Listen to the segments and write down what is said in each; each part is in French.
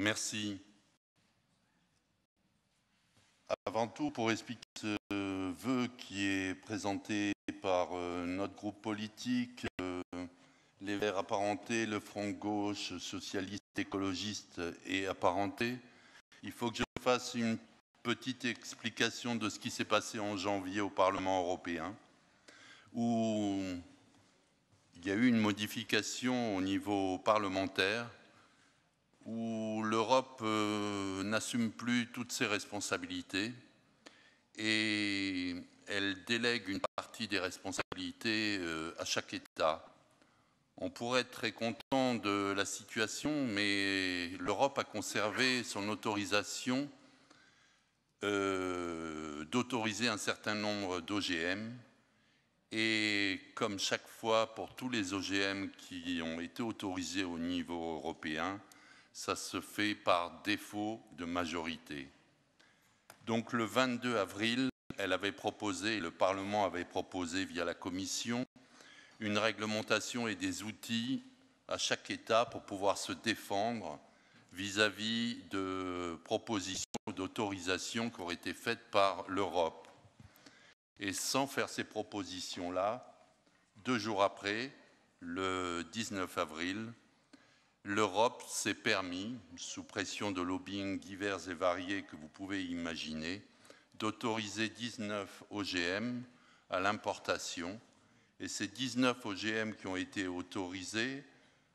Merci. Avant tout, pour expliquer ce vœu qui est présenté par euh, notre groupe politique, euh, les Verts apparentés, le Front gauche, socialiste, écologiste et apparenté, il faut que je fasse une petite explication de ce qui s'est passé en janvier au Parlement européen, où il y a eu une modification au niveau parlementaire où l'Europe euh, n'assume plus toutes ses responsabilités et elle délègue une partie des responsabilités euh, à chaque État. On pourrait être très content de la situation, mais l'Europe a conservé son autorisation euh, d'autoriser un certain nombre d'OGM. Et comme chaque fois pour tous les OGM qui ont été autorisés au niveau européen, ça se fait par défaut de majorité. Donc le 22 avril, elle avait proposé, le Parlement avait proposé via la Commission, une réglementation et des outils à chaque État pour pouvoir se défendre vis-à-vis -vis de propositions d'autorisation qui auraient été faites par l'Europe. Et sans faire ces propositions-là, deux jours après, le 19 avril, s'est permis, sous pression de lobbying divers et variés que vous pouvez imaginer, d'autoriser 19 OGM à l'importation. Et ces 19 OGM qui ont été autorisés,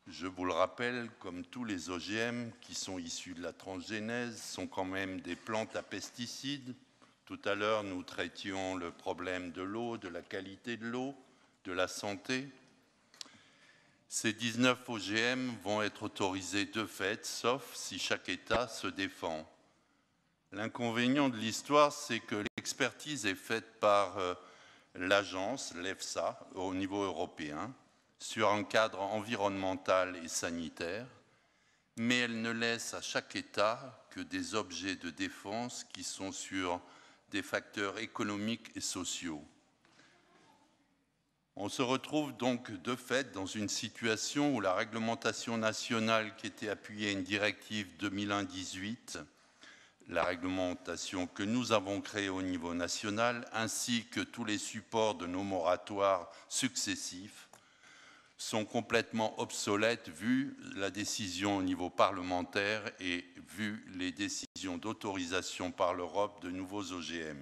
je vous le rappelle, comme tous les OGM qui sont issus de la transgénèse, sont quand même des plantes à pesticides. Tout à l'heure, nous traitions le problème de l'eau, de la qualité de l'eau, de la santé. Ces 19 OGM vont être autorisés de fait, sauf si chaque État se défend. L'inconvénient de l'histoire, c'est que l'expertise est faite par euh, l'agence, l'EFSA, au niveau européen, sur un cadre environnemental et sanitaire, mais elle ne laisse à chaque État que des objets de défense qui sont sur des facteurs économiques et sociaux. On se retrouve donc de fait dans une situation où la réglementation nationale qui était appuyée à une directive 2018, la réglementation que nous avons créée au niveau national, ainsi que tous les supports de nos moratoires successifs, sont complètement obsolètes vu la décision au niveau parlementaire et vu les décisions d'autorisation par l'Europe de nouveaux OGM.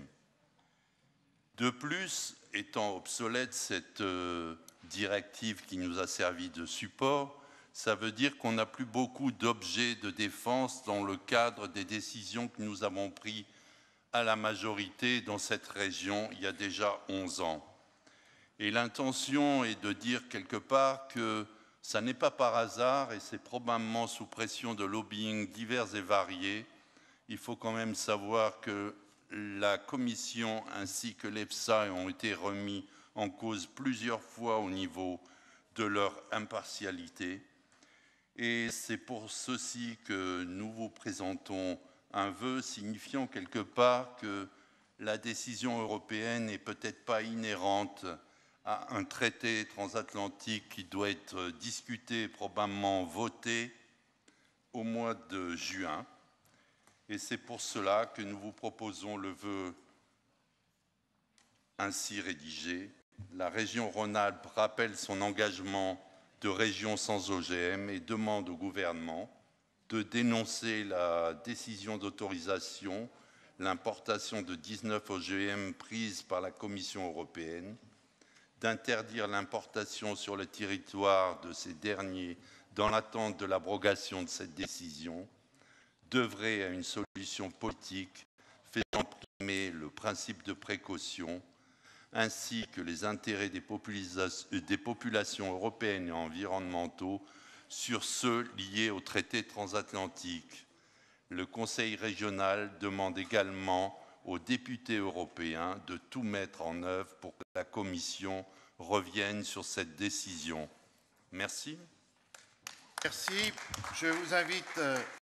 De plus, étant obsolète cette euh, directive qui nous a servi de support, ça veut dire qu'on n'a plus beaucoup d'objets de défense dans le cadre des décisions que nous avons prises à la majorité dans cette région il y a déjà 11 ans. Et l'intention est de dire quelque part que ça n'est pas par hasard et c'est probablement sous pression de lobbying divers et variés. Il faut quand même savoir que la Commission ainsi que l'EFSA ont été remis en cause plusieurs fois au niveau de leur impartialité. Et c'est pour ceci que nous vous présentons un vœu signifiant quelque part que la décision européenne n'est peut-être pas inhérente à un traité transatlantique qui doit être discuté, probablement voté au mois de juin. Et c'est pour cela que nous vous proposons le vœu ainsi rédigé. La région Rhône-Alpes rappelle son engagement de région sans OGM et demande au gouvernement de dénoncer la décision d'autorisation l'importation de 19 OGM prises par la Commission européenne, d'interdire l'importation sur le territoire de ces derniers dans l'attente de l'abrogation de cette décision devrait à une solution politique faisant primer le principe de précaution ainsi que les intérêts euh, des, populations européennes et environnementaux sur ceux liés au traité transatlantique. Le Conseil régional demande également aux députés européens de tout mettre en œuvre pour que la Commission revienne sur cette décision. Merci. Merci. Je vous invite euh,